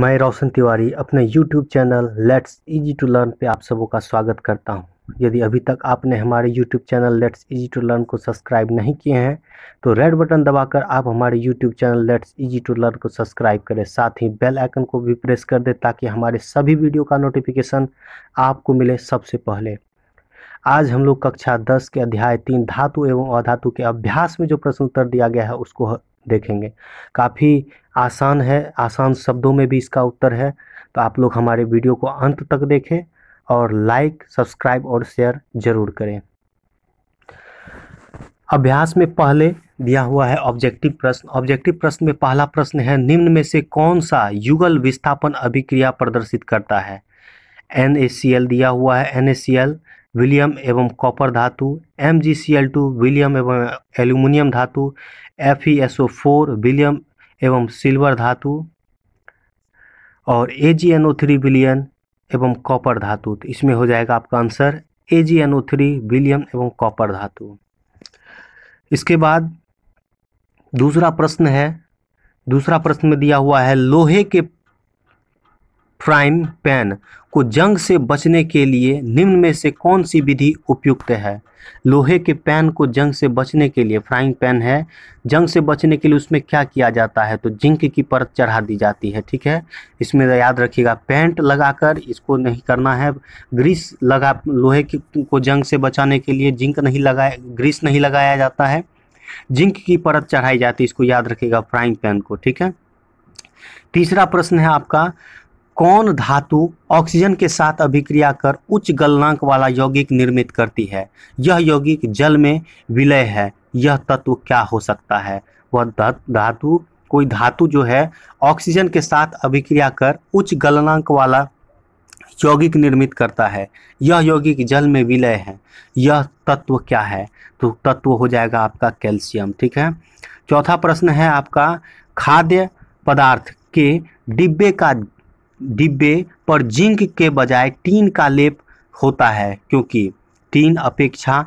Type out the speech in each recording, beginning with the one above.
मैं रोशन तिवारी अपने YouTube channel let's easy to learn पे आप सबों का स्वागत करता हूं। यदि अभी तक आपने हमारे YouTube channel let's easy to learn को सब्सक्राइब नहीं किए हैं तो रेड बटन दबाकर आप हमारे YouTube channel let's easy to learn को सब्सक्राइब करें साथ ही बेल आइकन को भी प्रेस कर दें ताकि हमारे सभी वीडियो का नोटिफिकेशन आपको मिले सबसे पहले आज हम लोग कक्षा दस के अध्याय तीन धातु एवं अधातु के अभ्यास में जो प्रश्न उत्तर दिया गया है उसको देखेंगे काफ़ी आसान है आसान शब्दों में भी इसका उत्तर है तो आप लोग हमारे वीडियो को अंत तक देखें और लाइक सब्सक्राइब और शेयर ज़रूर करें अभ्यास में पहले दिया हुआ है ऑब्जेक्टिव प्रश्न ऑब्जेक्टिव प्रश्न में पहला प्रश्न है निम्न में से कौन सा युगल विस्थापन अभिक्रिया प्रदर्शित करता है एन दिया हुआ है एन विलियम एवं कॉपर धातु एम विलियम एवं एल्यूमिनियम धातु F E S O four विलियम एवं सिल्वर धातु और ए जी एन ओ थ्री विलियन एवं कॉपर धातु तो इसमें हो जाएगा आपका answer A G N O three विलियम एवं कॉपर धातु इसके बाद दूसरा प्रश्न है दूसरा प्रश्न में दिया हुआ है लोहे के फ्राइम पैन को जंग से बचने के लिए निम्न में से कौन सी विधि उपयुक्त है लोहे के पैन को जंग से बचने के लिए फ्राइंग पैन है जंग से बचने के लिए उसमें क्या किया जाता है तो जिंक की परत चढ़ा दी जाती है ठीक है इसमें याद रखिएगा पैंट लगाकर इसको नहीं करना है ग्रीस लगा लोहे को जंग से बचाने के लिए जिंक नहीं लगाया ग्रीस नहीं लगाया जाता है जिंक की परत चढ़ाई जाती है इसको याद रखिएगा फ्राइंग पैन को ठीक है तीसरा प्रश्न है आपका कौन धातु ऑक्सीजन के साथ अभिक्रिया कर उच्च गलनांक वाला यौगिक निर्मित करती है यह यौगिक जल में विलय है यह तत्व क्या हो सकता है वह धातु कोई धातु जो है ऑक्सीजन के साथ अभिक्रिया कर उच्च गलनांक वाला यौगिक निर्मित करता है यह यौगिक जल में विलय है यह तत्व क्या है तो तत्व हो जाएगा आपका कैल्शियम ठीक है चौथा प्रश्न है आपका खाद्य पदार्थ के डिब्बे का डिब्बे पर जिंक के बजाय टीन का लेप होता है क्योंकि टीन अपेक्षा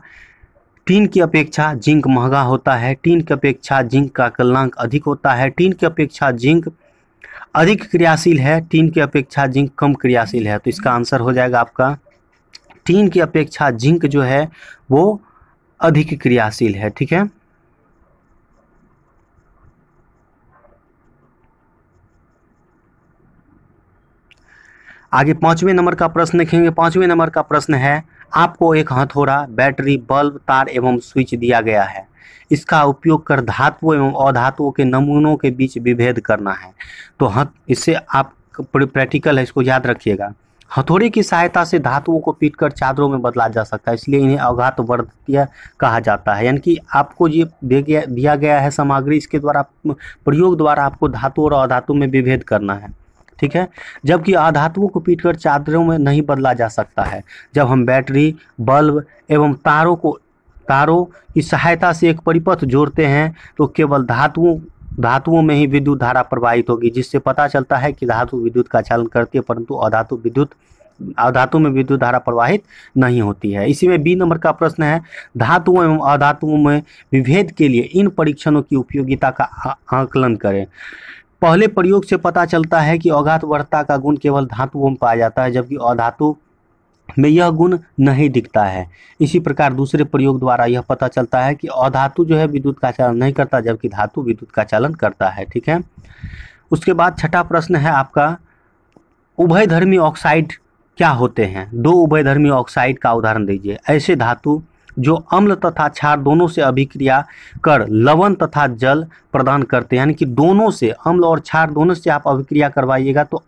टीन की अपेक्षा जिंक महंगा होता है टीन की अपेक्षा जिंक का कलनांक अधिक होता है टीन की अपेक्षा जिंक अधिक क्रियाशील है टीन की अपेक्षा जिंक कम क्रियाशील है तो इसका आंसर हो जाएगा आपका टीन की अपेक्षा जिंक जो है वो अधिक क्रियाशील है ठीक है आगे पाँचवें नंबर का प्रश्न देखेंगे पाँचवें नंबर का प्रश्न है आपको एक हथौड़ा बैटरी बल्ब तार एवं स्विच दिया गया है इसका उपयोग कर धातुओं एवं अधातुओं के नमूनों के बीच विभेद करना है तो हथ इससे आप प्रैक्टिकल है इसको याद रखिएगा हथौड़े की सहायता से धातुओं को पीटकर चादरों में बदला जा सकता है इसलिए इन्हें अघात वर्तीय कहा जाता है यानी कि आपको ये दिया गया है सामग्री इसके द्वारा प्रयोग द्वारा आपको धातु और अधातु में विभेद करना है ठीक है जबकि आधातुओं को पीटकर चादरों में नहीं बदला जा सकता है जब हम बैटरी बल्ब एवं तारों को तारों की सहायता से एक परिपथ जोड़ते हैं तो केवल धातुओं धातुओं में ही विद्युत धारा प्रवाहित होगी जिससे पता चलता है कि धातु विद्युत का चालन करती है परंतु अधातु विद्युत अधातु में विद्युत धारा प्रवाहित नहीं होती है इसी में बी नंबर का प्रश्न है धातुओं एवं अधातुओं में विभेद के लिए इन परीक्षणों की उपयोगिता का आकलन करें पहले प्रयोग से पता चलता है कि अघात वर्ता का गुण केवल धातुओं में पाया जाता है जबकि अधातु में यह गुण नहीं दिखता है इसी प्रकार दूसरे प्रयोग द्वारा यह पता चलता है कि अधातु जो है विद्युत का चालन नहीं करता जबकि धातु विद्युत का चालन करता है ठीक है उसके बाद छठा प्रश्न है आपका उभयधर्मी ऑक्साइड क्या होते हैं दो उभयधर्मी ऑक्साइड का उदाहरण दीजिए ऐसे धातु जो अम्ल तथा क्षार दोनों से अभिक्रिया कर लवण तथा जल प्रदान करते हैं यानी कि दोनों से अम्ल और क्षार दोनों से आप अभिक्रिया करवाइएगा तो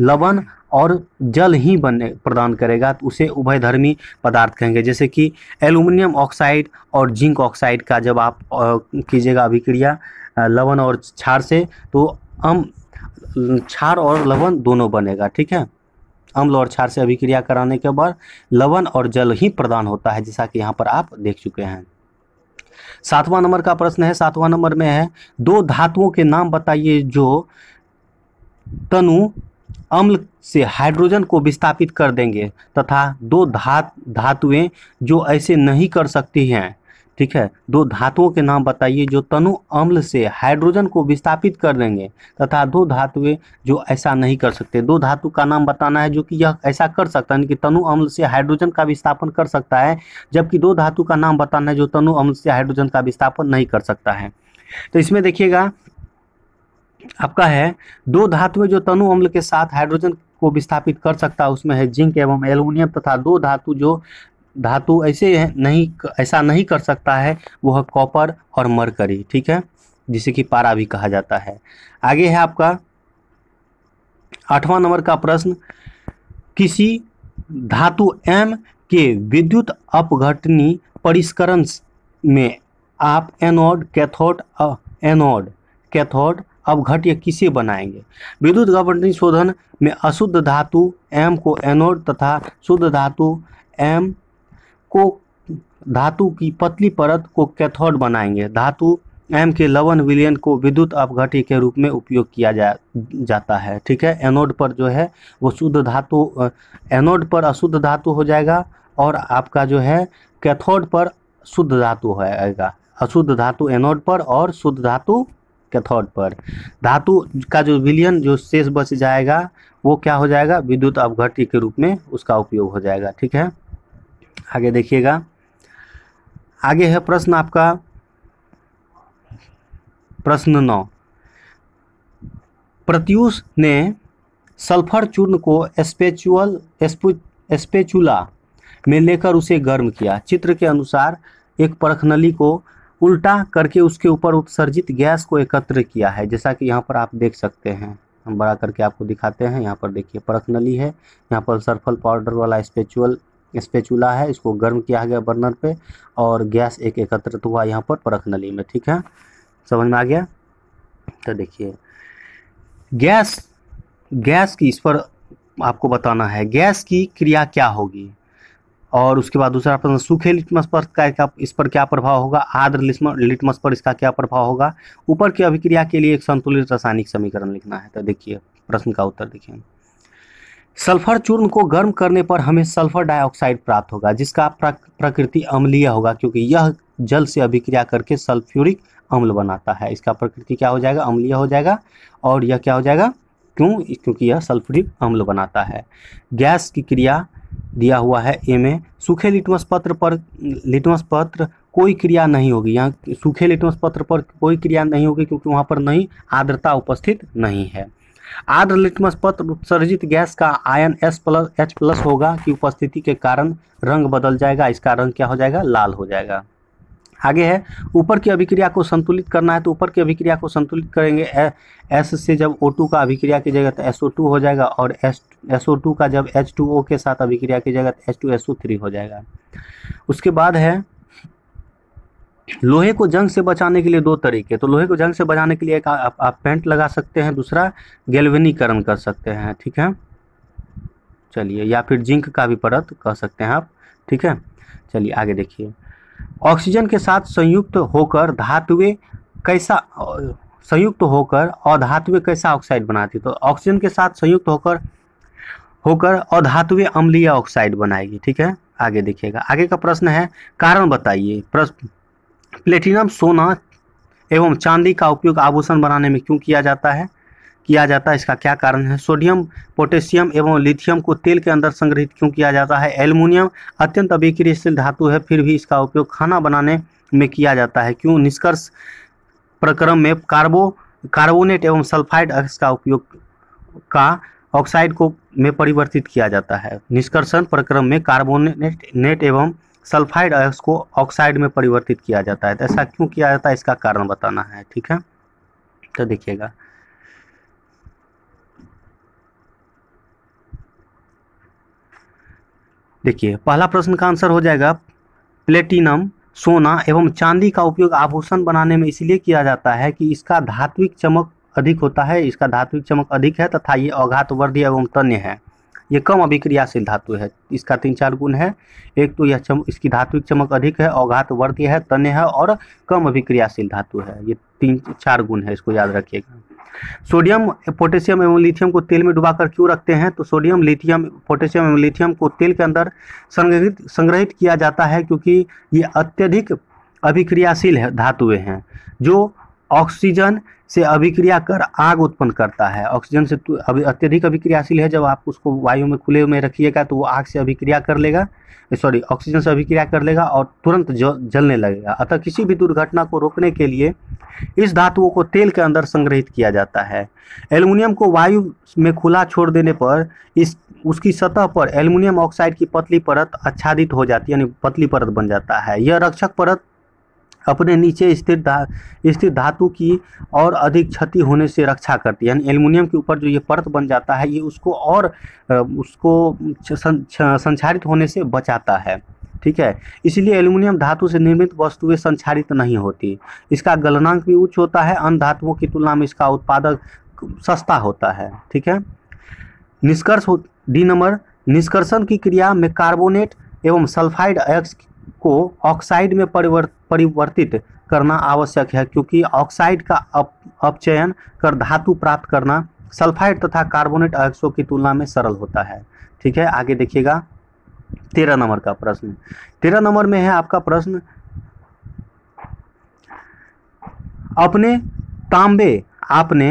लवण और जल ही बने प्रदान करेगा तो उसे उभयधर्मी पदार्थ कहेंगे जैसे कि एल्यूमिनियम ऑक्साइड और जिंक ऑक्साइड का जब आप कीजिएगा अभिक्रिया लवण और क्षार से तो हम क्षार और लवण दोनों बनेगा ठीक है अम्ल और क्षार से अभिक्रिया कराने के बाद लवण और जल ही प्रदान होता है जैसा कि यहाँ पर आप देख चुके हैं सातवां नंबर का प्रश्न है सातवां नंबर में है दो धातुओं के नाम बताइए जो तनु अम्ल से हाइड्रोजन को विस्थापित कर देंगे तथा दो धात धातुएं जो ऐसे नहीं कर सकती हैं ठीक है दो धातुओं के नाम बताइए जो तनु अम्ल से हाइड्रोजन को विस्थापित कर देंगे तथा दो धातुएं जो ऐसा नहीं कर सकते दो धातु का नाम बताना है जो कि यह ऐसा कर सकता है कि तनु अम्ल से हाइड्रोजन का विस्थापन कर सकता है जबकि दो धातु का नाम बताना है जो तनु अम्ल से हाइड्रोजन का विस्थापन नहीं कर सकता है तो इसमें देखिएगा आपका है दो धातुएं जो तनु अम्ल के साथ हाइड्रोजन को विस्थापित कर सकता है उसमें है जिंक एवं एल्यूमिनियम तथा दो धातु जो धातु ऐसे नहीं ऐसा नहीं कर सकता है वो है कॉपर और मरकरी ठीक है जिसे कि पारा भी कहा जाता है आगे है आपका आठवां नंबर का प्रश्न किसी धातु एम के विद्युत अपघटनी परिष्करण में आप एनोड कैथोड एनोड कैथोड अपघट्य किसे बनाएंगे विद्युत अपघटनी शोधन में अशुद्ध धातु एम को एनोड तथा शुद्ध धातु एम को धातु की पतली परत को कैथोड बनाएंगे धातु एम के लवन विलियन को विद्युत अपघटी के रूप में उपयोग किया जा जाता है ठीक है एनोड पर जो है वो शुद्ध धातु एनोड पर अशुद्ध धातु हो जाएगा और आपका जो है कैथोड पर शुद्ध धातु हो जाएगा अशुद्ध धातु एनोड पर और शुद्ध धातु कैथोड पर धातु का जो विलियन जो शेष बच जाएगा वो क्या हो जाएगा विद्युत अपघटी के रूप में उसका उपयोग हो जाएगा ठीक है आगे देखिएगा आगे है प्रश्न आपका प्रश्न नौ प्रत्यूष ने सल्फर चूर्ण को स्पेचुअल स्पेचुला में लेकर उसे गर्म किया चित्र के अनुसार एक परखनली को उल्टा करके उसके ऊपर उत्सर्जित गैस को एकत्र किया है जैसा कि यहाँ पर आप देख सकते हैं हम बड़ा करके आपको दिखाते हैं यहाँ पर देखिए परखनली है यहाँ पर सल्फर पाउडर वाला स्पेचुअल स्पेचुला है इसको गर्म किया गया बर्नर पे और गैस एक एकत्रित हुआ यहाँ पर परख नली में ठीक है समझ में आ गया तो देखिए गैस गैस की इस पर आपको बताना है गैस की क्रिया क्या होगी और उसके बाद दूसरा प्रश्न सूखे लिटमस पर का क्या इस पर क्या प्रभाव होगा आर्द्र लिटमस पर इसका क्या प्रभाव होगा ऊपर की अभिक्रिया के लिए एक संतुलित रासायनिक समीकरण लिखना है तो देखिए प्रश्न का उत्तर देखिए सल्फर चूर्ण को गर्म करने पर हमें सल्फर डाइऑक्साइड प्राप्त होगा जिसका प्रकृति अम्लीय होगा क्योंकि यह जल से अभिक्रिया करके सल्फ्यूरिक अम्ल बनाता है इसका प्रकृति क्या हो जाएगा अम्लीय हो जाएगा और यह क्या हो जाएगा क्यों क्योंकि यह सल्फ्यूरिक अम्ल बनाता है गैस की क्रिया दिया हुआ है ए में सूखे लिटमस पत्र पर लिटमस पत्र कोई क्रिया नहीं होगी यहाँ सूखे लिटमस पत्र पर कोई क्रिया नहीं होगी क्योंकि वहाँ पर नहीं आर्द्रता उपस्थित नहीं है आर्द्र लिटमस पत्र उत्सर्जित गैस का ion S plus H plus होगा की उपस्थिति के कारण रंग बदल जाएगा इसका रंग क्या हो जाएगा लाल हो जाएगा आगे है ऊपर की अभिक्रिया को संतुलित करना है तो ऊपर की अभिक्रिया को संतुलित करेंगे एस से जब ओ टू का अभिक्रिया की जगह तो एस ओ टू हो जाएगा और एस एस ओ टू का जब एच टू ओ के साथ अभिक्रिया की जगह H two S O three हो जाएगा उसके बाद है लोहे को जंग से बचाने के लिए दो तरीके तो लोहे को जंग से बचाने के लिए एक आप, आप पेंट लगा सकते हैं दूसरा गैल्वेनीकरण कर सकते हैं ठीक है चलिए या फिर जिंक का भी परत कह सकते हैं आप ठीक है चलिए आगे देखिए ऑक्सीजन के साथ संयुक्त होकर धातुएं कैसा संयुक्त होकर अधातुएं कैसा ऑक्साइड बनाती तो ऑक्सीजन के साथ संयुक्त होकर होकर अधातुवे अम्लीय ऑक्साइड बनाएगी ठीक है आगे देखिएगा आगे का प्रश्न है कारण बताइए प्रश्न प्लेटिनम सोना एवं चांदी का उपयोग आभूषण बनाने में क्यों किया जाता है किया जाता है इसका क्या कारण है सोडियम पोटेशियम एवं लिथियम को तेल के अंदर संग्रहित क्यों किया जाता है एल्युमिनियम अत्यंत अभिक्रियशील धातु है फिर भी इसका उपयोग खाना बनाने में किया जाता है क्यों निष्कर्ष प्रक्रम में कार्बो कार्बोनेट एवं सल्फाइड का उपयोग का ऑक्साइड को में परिवर्तित किया जाता है निष्कर्षण प्रक्रम में कार्बोनेट नेट एवं सल्फाइड आयस को ऑक्साइड में परिवर्तित किया जाता है तो ऐसा क्यों किया जाता है इसका कारण बताना है ठीक है तो देखिएगा देखिए पहला प्रश्न का आंसर हो जाएगा प्लेटिनम सोना एवं चांदी का उपयोग आभूषण बनाने में इसलिए किया जाता है कि इसका धात्विक चमक अधिक होता है इसका धात्विक चमक अधिक है तथा ये अघातवर्धी एवं तन्य है ये कम अभिक्रियाशील धातु है इसका तीन चार गुण है एक तो यह चम, इसकी धात्विक चमक अधिक है अघात वर्ध्य है तन्य है और कम अभिक्रियाशील धातु है ये तीन चार गुण है इसको याद रखिएगा सोडियम पोटेशियम एवं लिथियम को तेल में डुबाकर क्यों रखते हैं तो सोडियम लिथियम पोटेशियम एवं लिथियम को तेल के अंदर संग्रहित संग्रहित किया जाता है क्योंकि ये अत्यधिक अभिक्रियाशील है धातुएं हैं जो ऑक्सीजन से अभिक्रिया कर आग उत्पन्न करता है ऑक्सीजन से अत्यधिक अभिक्रियाशील है जब आप उसको वायु में खुले में रखिएगा तो वो आग से अभिक्रिया कर लेगा सॉरी ऑक्सीजन से अभिक्रिया कर लेगा और तुरंत जलने लगेगा अतः किसी भी दुर्घटना को रोकने के लिए इस धातुओं को तेल के अंदर संग्रहित किया जाता है एल्यूमिनियम को वायु में खुला छोड़ देने पर इस उसकी सतह पर एल्युमिनियम ऑक्साइड की पतली परत आच्छादित हो जाती है यानी पतली परत बन जाता है यह रक्षक परत अपने नीचे स्थित धा स्थित धातु की और अधिक क्षति होने से रक्षा करती है यानी एल्युमिनियम के ऊपर जो ये परत बन जाता है ये उसको और उसको संचारित होने से बचाता है ठीक है इसलिए एल्यूमिनियम धातु से निर्मित वस्तुएं संचारित नहीं होती इसका गलनांक भी उच्च होता है अन्य धातुओं की तुलना में इसका उत्पादक सस्ता होता है ठीक है निष्कर्ष डी नंबर निष्कर्षण की क्रिया में कार्बोनेट एवं सल्फाइड आयक्स को ऑक्साइड में परिवर्तित करना आवश्यक है क्योंकि ऑक्साइड का अप, अपचयन कर धातु प्राप्त करना सल्फाइड तथा कार्बोनेट अयस्कों की तुलना में सरल होता है ठीक है आगे देखिएगा तेरह नंबर का प्रश्न तेरह नंबर में है आपका प्रश्न अपने तांबे आपने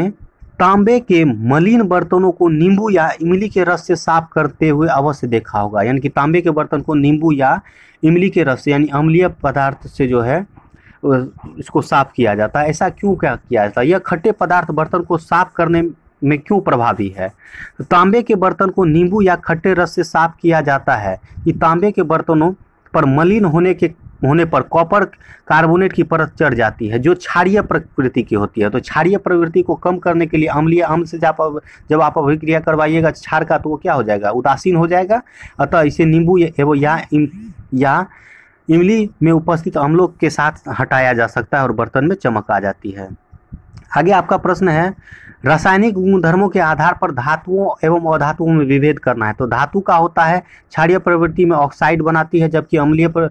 तांबे के मलिन बर्तनों को नींबू या इमली के रस से साफ करते हुए अवश्य देखा होगा यानी कि तांबे के बर्तन को नींबू या इमली के रस से यानी अम्लीय पदार्थ से जो है इसको साफ किया जाता है ऐसा क्यों क्या किया जाता है यह खट्टे पदार्थ बर्तन को साफ करने में क्यों प्रभावी है तो तांबे के बर्तन को नींबू या खट्टे रस से साफ किया जाता है कि तांबे के बर्तनों पर मलिन होने के होने पर कॉपर कार्बोनेट की परत चढ़ जाती है जो क्षारीय प्रकृति की होती है तो क्षारीय प्रवृत्ति को कम करने के लिए अम्लीय अम्ल से जब जब आप अभिक्रिया करवाइएगा क्षार का तो वो क्या हो जाएगा उदासीन हो जाएगा अतः इसे नींबू एवं या या इमली में उपस्थित अम्लों के साथ हटाया जा सकता है और बर्तन में चमक आ जाती है आगे आपका प्रश्न है रासायनिक गुणधर्मों के आधार पर धातुओं एवं अधातुओं में विभेद करना है तो धातु का होता है क्षारीय प्रवृत्ति में ऑक्साइड बनाती है जबकि अम्लीय पर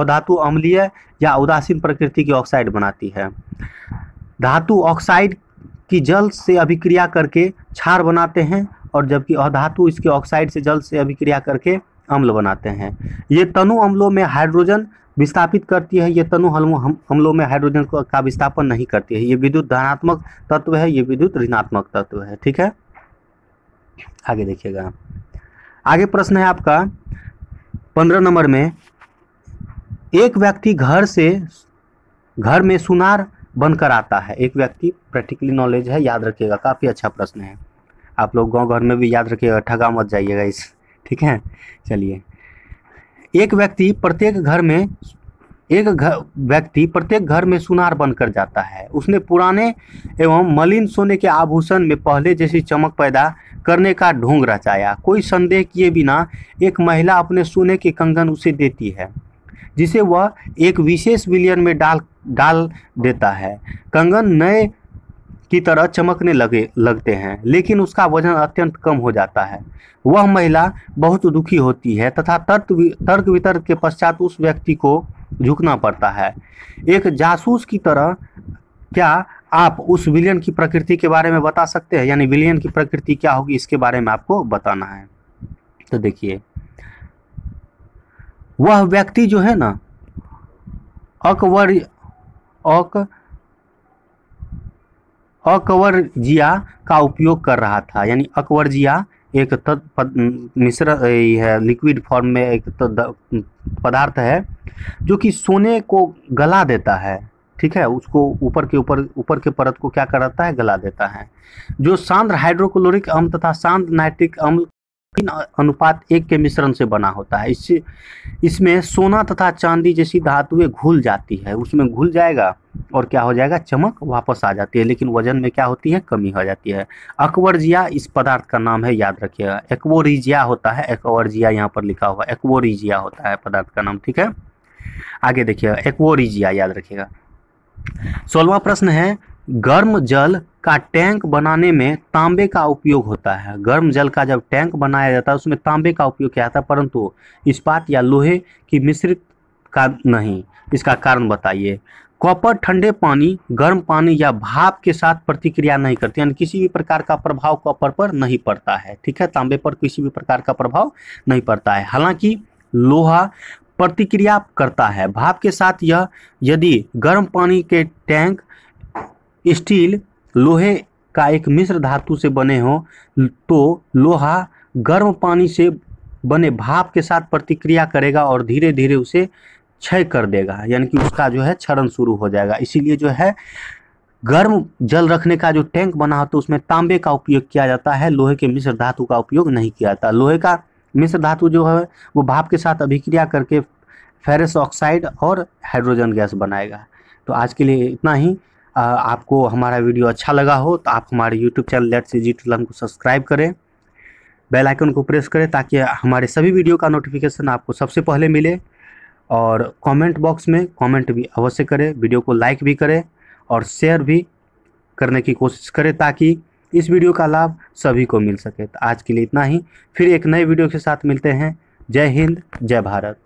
अधातु अम्लीय या उदासीन प्रकृति की ऑक्साइड बनाती है धातु ऑक्साइड की जल से अभिक्रिया करके क्षार बनाते हैं और जबकि अधातु इसके ऑक्साइड से जल से अभिक्रिया करके अम्ल बनाते हैं ये तनु अम्लों में हाइड्रोजन विस्थापित करती है ये तनु हम अम्लों में हाइड्रोजन का विस्थापन नहीं करती है ये विद्युत धनात्मक तत्व है ये विद्युत ऋणात्मक तत्व है ठीक है आगे देखिएगा आगे प्रश्न है आपका पंद्रह नंबर में एक व्यक्ति घर से घर में सुनार बनकर आता है एक व्यक्ति प्रैक्टिकली नॉलेज है याद रखिएगा काफ़ी अच्छा प्रश्न है आप लोग गांव घर में भी याद रखिएगा ठगा मत जाइएगा इस ठीक है चलिए एक व्यक्ति प्रत्येक घर में एक घर व्यक्ति प्रत्येक घर में सुनार बनकर जाता है उसने पुराने एवं मलिन सोने के आभूषण में पहले जैसी चमक पैदा करने का ढोंग रचाया कोई संदेह किए बिना एक महिला अपने सोने के कंगन उसे देती है जिसे वह एक विशेष विलियन में डाल डाल देता है कंगन नए की तरह चमकने लगे लगते हैं लेकिन उसका वजन अत्यंत कम हो जाता है वह महिला बहुत दुखी होती है तथा तर्क तर्क वितर्क के पश्चात उस व्यक्ति को झुकना पड़ता है एक जासूस की तरह क्या आप उस विलियन की प्रकृति के बारे में बता सकते हैं यानी विलियन की प्रकृति क्या होगी इसके बारे में आपको बताना है तो देखिए वह व्यक्ति जो है ना अकवर अक अकबर जिया का उपयोग कर रहा था यानी अकबर जिया एक मिश्र है लिक्विड फॉर्म में एक पदार्थ है जो कि सोने को गला देता है ठीक है उसको ऊपर के ऊपर ऊपर के परत को क्या कराता है गला देता है जो सांद्र हाइड्रोक्लोरिक अम्ल तथा सांद्र नाइट्रिक अम्ल तीन अनुपात एक के मिश्रण से बना होता है इससे इसमें सोना तथा चांदी जैसी धातुएं घुल जाती है उसमें घुल जाएगा और क्या हो जाएगा चमक वापस आ जाती है लेकिन वजन में क्या होती है कमी हो जाती है अकबरजिया इस पदार्थ का नाम है याद रखिएगा एक्वोरिजिया होता है एक्वरजिया यहाँ पर लिखा हुआ एक्वोरिजिया होता है पदार्थ का नाम ठीक है आगे देखिएगा एक्वोरिजिया याद रखिएगा सोलवा प्रश्न है गर्म जल का टैंक बनाने में तांबे का उपयोग होता है गर्म जल का जब टैंक बनाया जाता है उसमें तांबे का उपयोग किया जाता है परंतु इस्पात या लोहे की मिश्रित का नहीं इसका कारण बताइए कॉपर ठंडे पानी गर्म पानी या भाप के साथ प्रतिक्रिया नहीं करती यानी किसी भी प्रकार का प्रभाव कॉपर पर नहीं पड़ता है ठीक है तांबे पर किसी भी प्रकार का प्रभाव नहीं पड़ता है हालांकि लोहा प्रतिक्रिया करता है भाप के साथ यह यदि गर्म पानी के टैंक स्टील लोहे का एक मिश्र धातु से बने हो तो लोहा गर्म पानी से बने भाप के साथ प्रतिक्रिया करेगा और धीरे धीरे उसे क्षय कर देगा यानी कि उसका जो है क्षरण शुरू हो जाएगा इसीलिए जो है गर्म जल रखने का जो टैंक बना होता है उसमें तांबे का उपयोग किया जाता है लोहे के मिश्र धातु का उपयोग नहीं किया जाता लोहे का मिश्र धातु जो है वो भाप के साथ अभिक्रिया करके फेरस ऑक्साइड और हाइड्रोजन गैस बनाएगा तो आज के लिए इतना ही आपको हमारा वीडियो अच्छा लगा हो तो आप हमारे YouTube channel let's easy to को सब्सक्राइब करें बेल आइकन को प्रेस करें ताकि हमारे सभी वीडियो का नोटिफिकेशन आपको सबसे पहले मिले और कमेंट बॉक्स में कमेंट भी अवश्य करें वीडियो को लाइक भी करें और शेयर भी करने की कोशिश करें ताकि इस वीडियो का लाभ सभी को मिल सके तो आज के लिए इतना ही फिर एक नए वीडियो के साथ मिलते हैं जय हिंद जय भारत